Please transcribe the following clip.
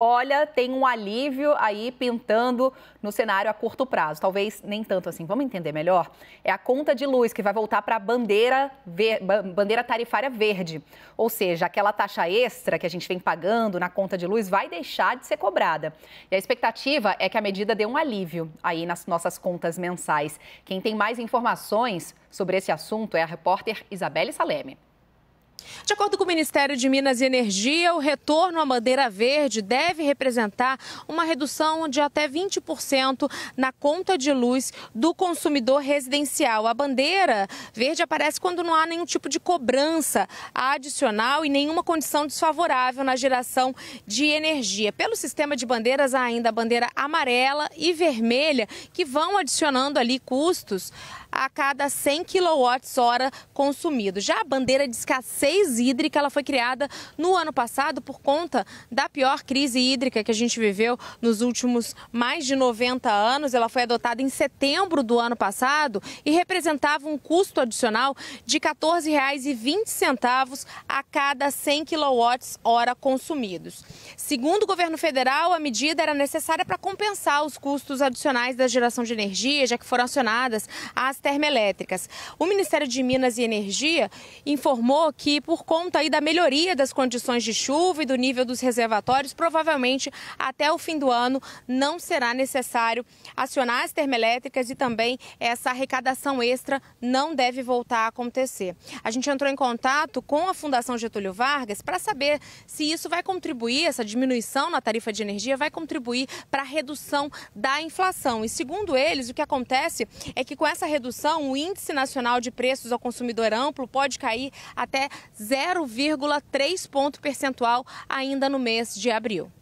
olha, tem um alívio aí pintando no cenário a curto prazo. Talvez nem tanto assim. Vamos entender melhor? É a conta de luz que vai voltar para a bandeira, bandeira tarifária verde. Ou seja, aquela taxa extra que a gente vem pagando na conta de luz vai deixar de ser cobrada. E a expectativa é que a medida dê um alívio aí nas nossas contas mensais. Quem tem mais informações sobre esse assunto é a repórter Isabelle Saleme. De acordo com o Ministério de Minas e Energia, o retorno à bandeira verde deve representar uma redução de até 20% na conta de luz do consumidor residencial. A bandeira verde aparece quando não há nenhum tipo de cobrança adicional e nenhuma condição desfavorável na geração de energia. Pelo sistema de bandeiras, há ainda a bandeira amarela e vermelha, que vão adicionando ali custos a cada 100 kWh consumidos. Já a bandeira de escassez crise hídrica. Ela foi criada no ano passado por conta da pior crise hídrica que a gente viveu nos últimos mais de 90 anos. Ela foi adotada em setembro do ano passado e representava um custo adicional de R$ 14,20 a cada 100 kWh consumidos. Segundo o governo federal, a medida era necessária para compensar os custos adicionais da geração de energia, já que foram acionadas as termoelétricas. O Ministério de Minas e Energia informou que por conta aí da melhoria das condições de chuva e do nível dos reservatórios, provavelmente até o fim do ano não será necessário acionar as termoelétricas e também essa arrecadação extra não deve voltar a acontecer. A gente entrou em contato com a Fundação Getúlio Vargas para saber se isso vai contribuir, essa diminuição na tarifa de energia vai contribuir para a redução da inflação. E segundo eles, o que acontece é que com essa redução, o Índice Nacional de Preços ao Consumidor Amplo pode cair até 0,3 ponto percentual ainda no mês de abril.